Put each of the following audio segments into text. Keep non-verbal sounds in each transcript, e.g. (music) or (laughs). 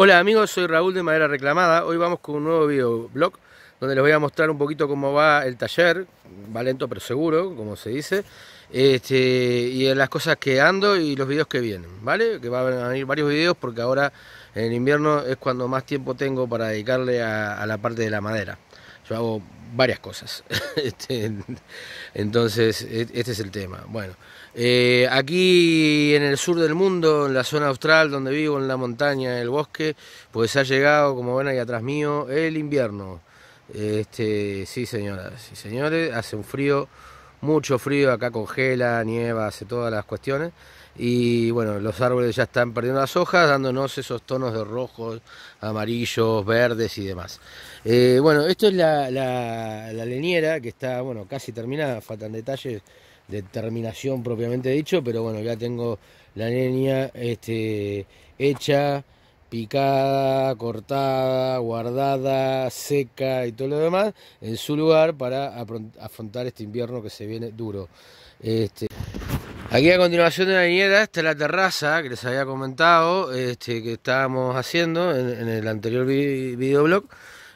Hola amigos, soy Raúl de Madera Reclamada. Hoy vamos con un nuevo videoblog donde les voy a mostrar un poquito cómo va el taller, va lento pero seguro, como se dice, este, y las cosas que ando y los videos que vienen, ¿vale? Que van a venir varios videos porque ahora en invierno es cuando más tiempo tengo para dedicarle a la parte de la madera. Yo hago varias cosas. (laughs) este, entonces, e, este es el tema. Bueno, eh, aquí en el sur del mundo, en la zona austral donde vivo, en la montaña, en el bosque, pues ha llegado, como ven ahí atrás mío, el invierno. Este, sí, señoras y señores, hace un frío mucho frío, acá congela, nieva, hace todas las cuestiones. Y bueno, los árboles ya están perdiendo las hojas, dándonos esos tonos de rojos, amarillos, verdes y demás. Eh, bueno, esto es la, la, leñera que está, bueno, casi terminada, faltan detalles de terminación propiamente dicho, pero bueno, ya tengo la leña este, hecha picada, cortada, guardada, seca y todo lo demás en su lugar para afrontar este invierno que se viene duro. Este, aquí a continuación de la niñera está la terraza que les había comentado este, que estábamos haciendo en, el anterior videoblog.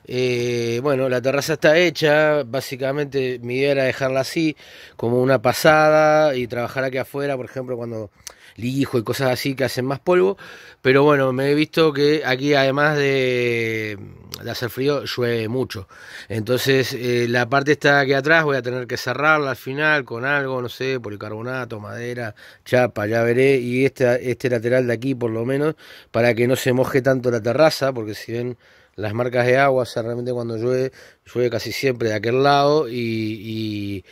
Eh, bueno, la terraza está hecha, básicamente mi idea era dejarla así, como una pasada y trabajar aquí afuera, por ejemplo, cuando lijo y cosas así que hacen más polvo. Pero bueno, me he visto que aquí además de, hacer frío, llueve mucho. Entonces eh, la parte esta aquí atrás voy a tener que cerrarla al final con algo, no sé, policarbonato, madera, chapa, ya veré. Y este, este lateral de aquí por lo menos, para que no se moje tanto la terraza, porque si ven las marcas de agua, o realmente cuando llueve, llueve casi siempre de aquel lado y,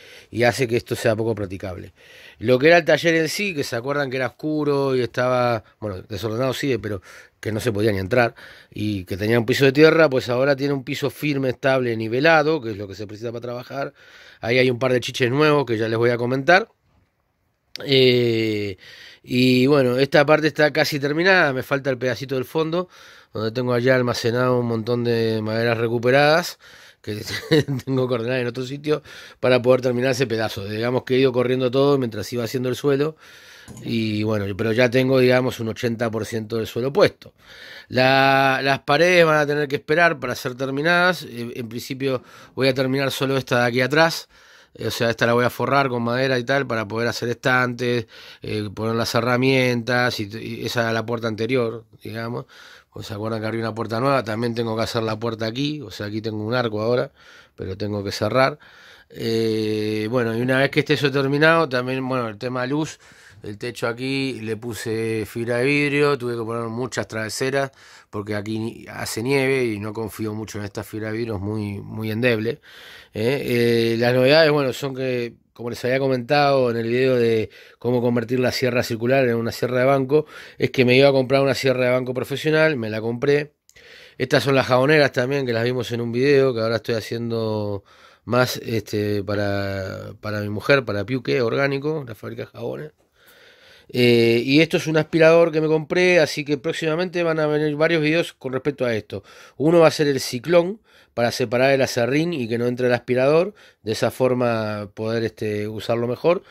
hace que esto sea poco practicable. Lo que era el taller en sí, que se acuerdan que era oscuro y estaba, bueno, desordenado sí, pero que no se podía ni entrar y que tenía un piso de tierra, pues ahora tiene un piso firme, estable, nivelado, que es lo que se precisa para trabajar. Ahí hay un par de chiches nuevos que ya les voy a comentar. Eh, y bueno, esta parte está casi terminada, me falta el pedacito del fondo, donde tengo allá almacenado un montón de maderas recuperadas que (laughs) tengo ordenar en otro sitio para poder terminar ese pedazo. Digamos que he ido corriendo todo mientras iba haciendo el suelo y bueno, pero ya tengo digamos un 80% del suelo puesto. las paredes van a tener que esperar para ser terminadas. Eh, en principio voy a terminar solo esta de aquí atrás o sea, esta la voy a forrar con madera y tal para poder hacer estantes, eh, poner las herramientas, y, esa era la puerta anterior, digamos. O pues se acuerdan que abrí una puerta nueva, también tengo que hacer la puerta aquí, o sea, aquí tengo un arco ahora, pero tengo que cerrar. Eh, bueno, y una vez que este esté eso terminado, también, bueno, el tema luz, el techo aquí, le puse fibra de vidrio, tuve que poner muchas traveseras porque aquí hace nieve y no confío mucho en esta fibra de vidrio, es muy, muy endeble. ¿eh? Eh, las novedades, bueno, son que, como les había comentado en el video de cómo convertir la sierra circular en una sierra de banco, es que me iba a comprar una sierra de banco profesional, me la compré. Estas son las jaboneras también, que las vimos en un video, que ahora estoy haciendo más este, para, para mi mujer, para Piuque, orgánico, la fábrica de jabones. Eh, y esto es un aspirador que me compré, así que próximamente van a venir varios videos con respecto a esto. Uno va a ser el ciclón para separar el acerrín y que no entre el aspirador, de esa forma poder este, usarlo mejor.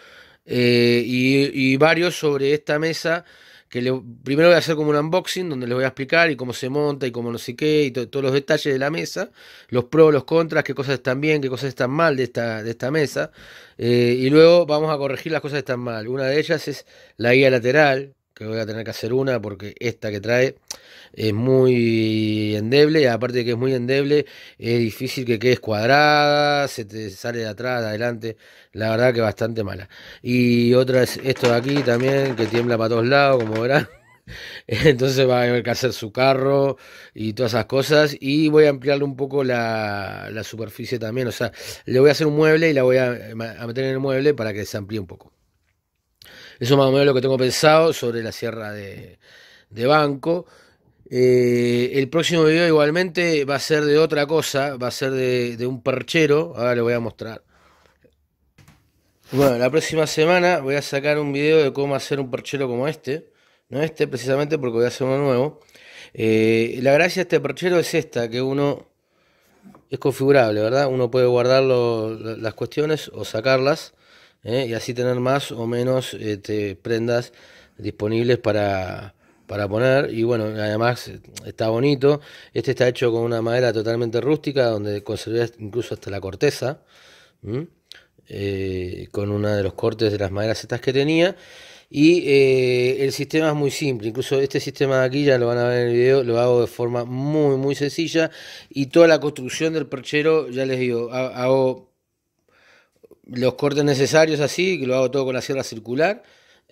Eh, y, y varios sobre esta mesa que primero voy a hacer como un unboxing donde les voy a explicar y cómo se monta y cómo no sé qué y todos los detalles de la mesa, los pros, los contras, qué cosas están bien, qué cosas están mal de esta, esta mesa. Eh, y luego vamos a corregir las cosas que están mal. Una de ellas es la guía lateral, que voy a tener que hacer una porque esta que trae es muy endeble, y aparte de que es muy endeble, es difícil que quede cuadrada, se te sale de atrás, de adelante, la verdad que bastante mala. Y otra es esto de aquí también, que tiembla para todos lados, como verán. (laughs) Entonces va a haber que hacer su carro y todas esas cosas. Y voy a ampliarle un poco la, superficie también. O sea, le voy a hacer un mueble y la voy a meter en el mueble para que se amplíe un poco. Eso más o menos lo que tengo pensado sobre la sierra de, banco. Eh, el próximo video igualmente va a ser de otra cosa, va a ser de, un perchero, ahora le voy a mostrar. Bueno, la próxima semana voy a sacar un video de cómo hacer un perchero como este, no este precisamente porque voy a hacer uno nuevo. Eh, la gracia de este perchero es esta, que uno es configurable, ¿verdad? Uno puede guardar las cuestiones o sacarlas. ¿eh? y así tener más o menos este, prendas disponibles para, poner y bueno, además eh, está bonito. Este está hecho con una madera totalmente rústica donde conservé incluso hasta la corteza, eh, con uno de los cortes de las maderas estas que tenía. Y el sistema es muy simple, incluso este sistema de aquí, ya lo van a ver en el video, lo hago de forma muy muy sencilla y toda la construcción del perchero, ya les digo, hago los cortes necesarios así, que lo hago todo con la sierra circular.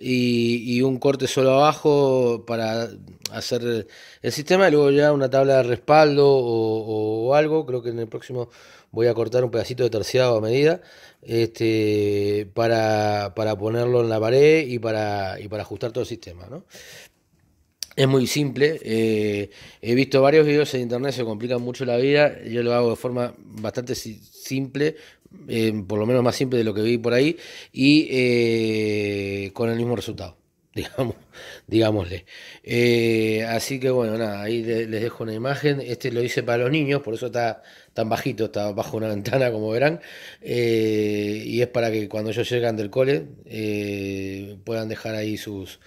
Y, un corte solo abajo para hacer el sistema y luego ya una tabla de respaldo o, algo. Creo que en el próximo voy a cortar un pedacito de terciado a medida este, para, ponerlo en la pared y para, y para ajustar todo el sistema. Es muy simple. Eh, he visto varios videos en internet, se complican mucho la vida. Yo lo hago de forma bastante simple, eh, por lo menos más simple de lo que vi por ahí, y eh, con el mismo resultado, (laughs) digamos, digámosle. Eh, así que bueno, nada, ahí les dejo una imagen. Este lo hice para los niños, por eso está tan bajito, está bajo una (laughs) ventana, como verán, y es para que cuando ellos llegan del cole puedan dejar ahí sus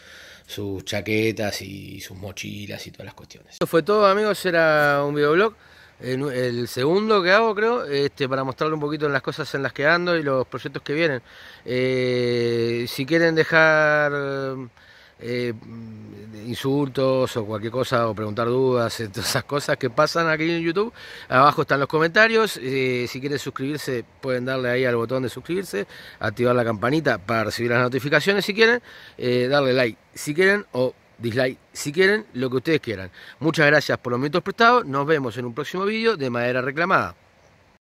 sus chaquetas y sus mochilas y todas las cuestiones. Eso fue todo amigos, era un videoblog el segundo que hago, creo, este, para mostrarle un poquito las cosas en las que ando y los proyectos que vienen. Eh, si quieren dejar eh, insultos o cualquier cosa o preguntar dudas, eh, esas cosas que pasan aquí en YouTube, abajo están los comentarios. si quieren suscribirse, pueden darle ahí al botón de suscribirse, activar la campanita para recibir las notificaciones si quieren, darle like si quieren o dislike si quieren, lo que ustedes quieran. Muchas gracias por los minutos prestados, nos vemos en un próximo vídeo de Madera Reclamada.